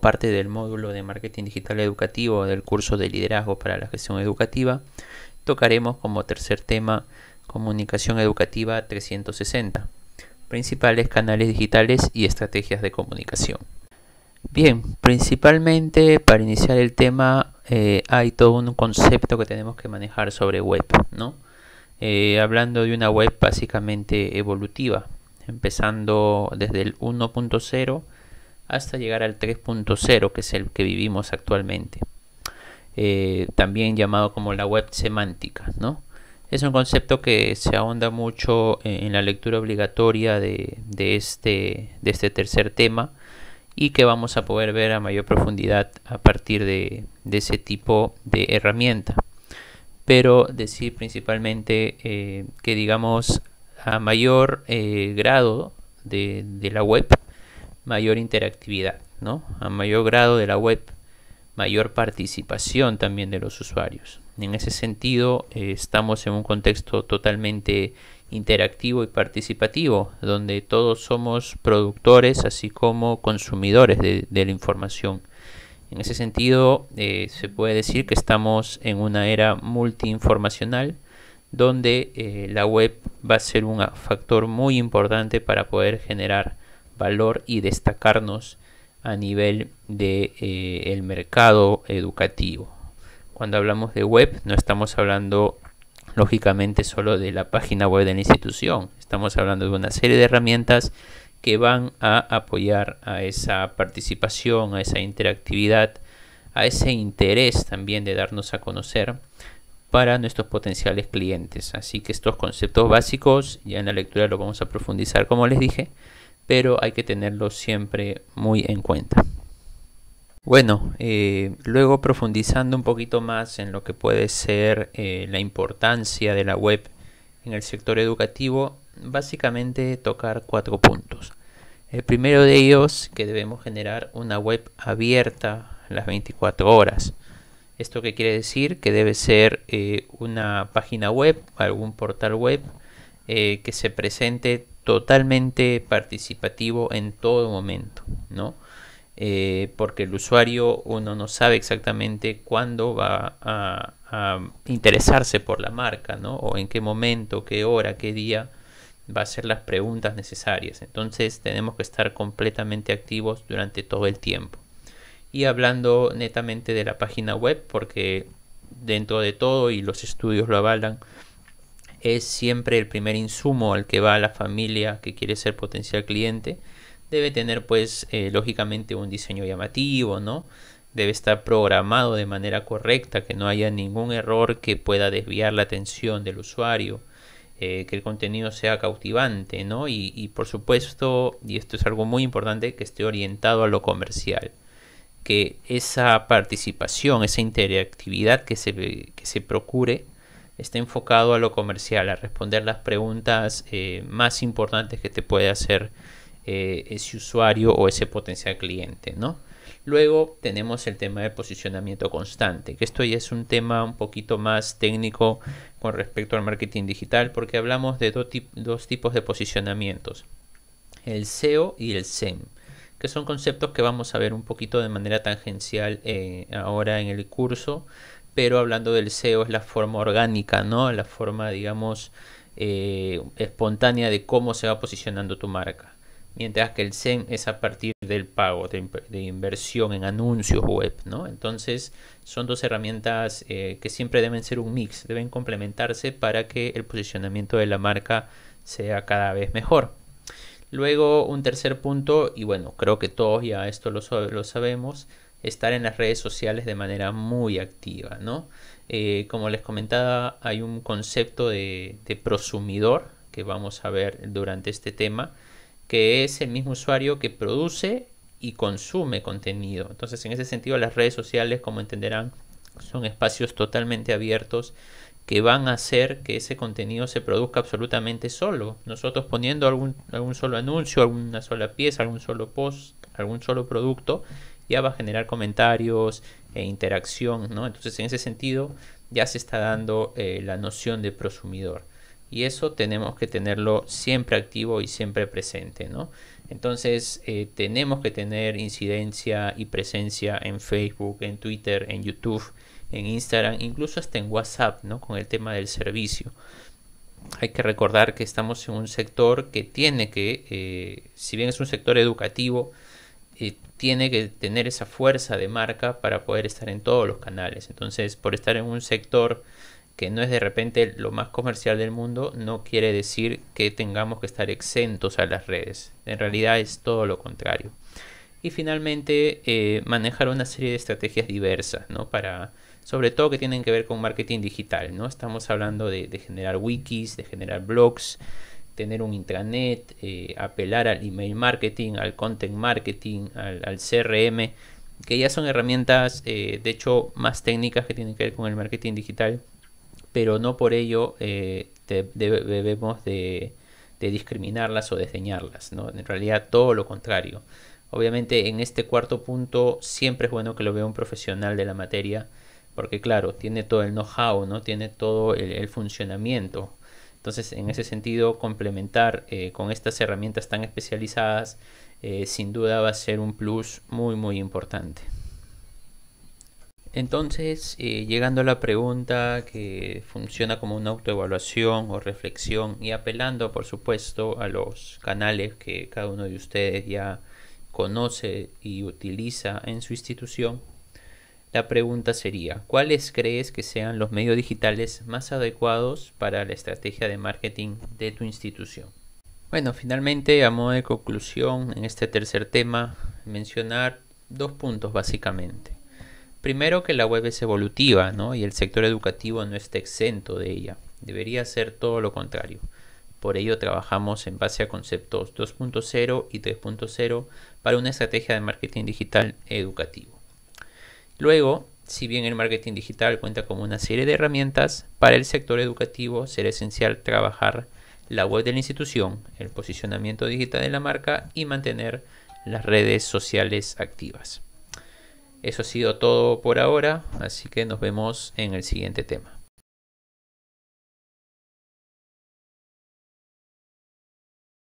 parte del módulo de marketing digital educativo del curso de liderazgo para la gestión educativa, tocaremos como tercer tema comunicación educativa 360, principales canales digitales y estrategias de comunicación. Bien, principalmente para iniciar el tema eh, hay todo un concepto que tenemos que manejar sobre web, eh, hablando de una web básicamente evolutiva, empezando desde el 1.0 hasta llegar al 3.0, que es el que vivimos actualmente, eh, también llamado como la web semántica. ¿no? Es un concepto que se ahonda mucho en, la lectura obligatoria de, este, de este tercer tema y que vamos a poder ver a mayor profundidad a partir de, ese tipo de herramienta. Pero decir principalmente eh, que digamos a mayor eh, grado de, de la web mayor interactividad, ¿no? A mayor grado de la web, mayor participación también de los usuarios. En ese sentido, eh, estamos en un contexto totalmente interactivo y participativo, donde todos somos productores, así como consumidores de, la información. En ese sentido, eh, se puede decir que estamos en una era multiinformacional, donde eh, la web va a ser un factor muy importante para poder generar valor y destacarnos a nivel de, eh, el mercado educativo. Cuando hablamos de web no estamos hablando lógicamente solo de la página web de la institución, estamos hablando de una serie de herramientas que van a apoyar a esa participación, a esa interactividad, a ese interés también de darnos a conocer para nuestros potenciales clientes. Así que estos conceptos básicos, ya en la lectura lo vamos a profundizar como les dije, pero hay que tenerlo siempre muy en cuenta. Bueno, eh, luego profundizando un poquito más en lo que puede ser eh, la importancia de la web en el sector educativo, básicamente tocar cuatro puntos. El primero de ellos, que debemos generar una web abierta las 24 horas. ¿Esto qué quiere decir? Que debe ser eh, una página web, algún portal web eh, que se presente totalmente participativo en todo momento, ¿no? Eh, porque el usuario uno no sabe exactamente cuándo va a, a, interesarse por la marca, ¿no? O en qué momento, qué hora, qué día va a hacer las preguntas necesarias. Entonces tenemos que estar completamente activos durante todo el tiempo. Y hablando netamente de la página web, porque dentro de todo y los estudios lo avalan, es siempre el primer insumo al que va la familia que quiere ser potencial cliente. Debe tener pues eh, lógicamente un diseño llamativo, ¿no? Debe estar programado de manera correcta, que no haya ningún error que pueda desviar la atención del usuario, eh, que el contenido sea cautivante, ¿no? Y, por supuesto, y esto es algo muy importante, que esté orientado a lo comercial que esa participación, esa interactividad que se, que se procure está enfocado a lo comercial, a responder las preguntas eh, más importantes que te puede hacer eh, ese usuario o ese potencial cliente, Luego tenemos el tema de posicionamiento constante, que esto ya es un tema un poquito más técnico con respecto al marketing digital, porque hablamos de dos tipos de posicionamientos, el SEO y el SEM, que son conceptos que vamos a ver un poquito de manera tangencial eh, ahora en el curso, pero hablando del SEO es la forma orgánica, ¿no? La forma, digamos, eh, espontánea de cómo se va posicionando tu marca. Mientras que el SEM es a partir del pago, de, inversión en anuncios web, ¿no? Entonces son dos herramientas eh, que siempre deben ser un mix, deben complementarse para que el posicionamiento de la marca sea cada vez mejor. Luego un tercer punto, y bueno, creo que todos ya esto lo sabemos, estar en las redes sociales de manera muy activa, ¿no? Eh, como les comentaba, hay un concepto de, prosumidor que vamos a ver durante este tema, que es el mismo usuario que produce y consume contenido. Entonces, en ese sentido, las redes sociales, como entenderán, son espacios totalmente abiertos que van a hacer que ese contenido se produzca absolutamente solo. Nosotros poniendo algún, algún solo anuncio, alguna sola pieza, algún solo post, algún solo producto, ya va a generar comentarios e interacción, ¿no? Entonces en ese sentido ya se está dando eh, la noción de prosumidor y eso tenemos que tenerlo siempre activo y siempre presente, ¿no? Entonces eh, tenemos que tener incidencia y presencia en Facebook, en Twitter, en YouTube, en Instagram, incluso hasta en WhatsApp, ¿no? Con el tema del servicio. Hay que recordar que estamos en un sector que tiene que, eh, si bien es un sector educativo, tiene que tener esa fuerza de marca para poder estar en todos los canales. Entonces, por estar en un sector que no es de repente lo más comercial del mundo, no quiere decir que tengamos que estar exentos a las redes. En realidad es todo lo contrario. Y finalmente, eh, manejar una serie de estrategias diversas, ¿no? Para, sobre todo que tienen que ver con marketing digital, ¿no? Estamos hablando de generar wikis, de generar blogs, tener un intranet, eh, apelar al email marketing, al content marketing, al, CRM, que ya son herramientas, eh, de hecho, más técnicas que tienen que ver con el marketing digital, pero no por ello eh, debemos de, discriminarlas o desdeñarlas, ¿no? En realidad todo lo contrario. Obviamente en este cuarto punto siempre es bueno que lo vea un profesional de la materia, porque claro, tiene todo el know-how, ¿no? Tiene todo el funcionamiento entonces, en ese sentido, complementar eh, con estas herramientas tan especializadas, eh, sin duda va a ser un plus muy, muy importante. Entonces, eh, llegando a la pregunta que funciona como una autoevaluación o reflexión y apelando, por supuesto, a los canales que cada uno de ustedes ya conoce y utiliza en su institución, la pregunta sería, ¿cuáles crees que sean los medios digitales más adecuados para la estrategia de marketing de tu institución? Bueno, finalmente, a modo de conclusión, en este tercer tema, mencionar dos puntos básicamente. Primero, que la web es evolutiva y el sector educativo no está exento de ella. Debería ser todo lo contrario. Por ello trabajamos en base a conceptos 2.0 y 3.0 para una estrategia de marketing digital educativo. Luego, si bien el marketing digital cuenta con una serie de herramientas, para el sector educativo será esencial trabajar la web de la institución, el posicionamiento digital de la marca y mantener las redes sociales activas. Eso ha sido todo por ahora, así que nos vemos en el siguiente tema.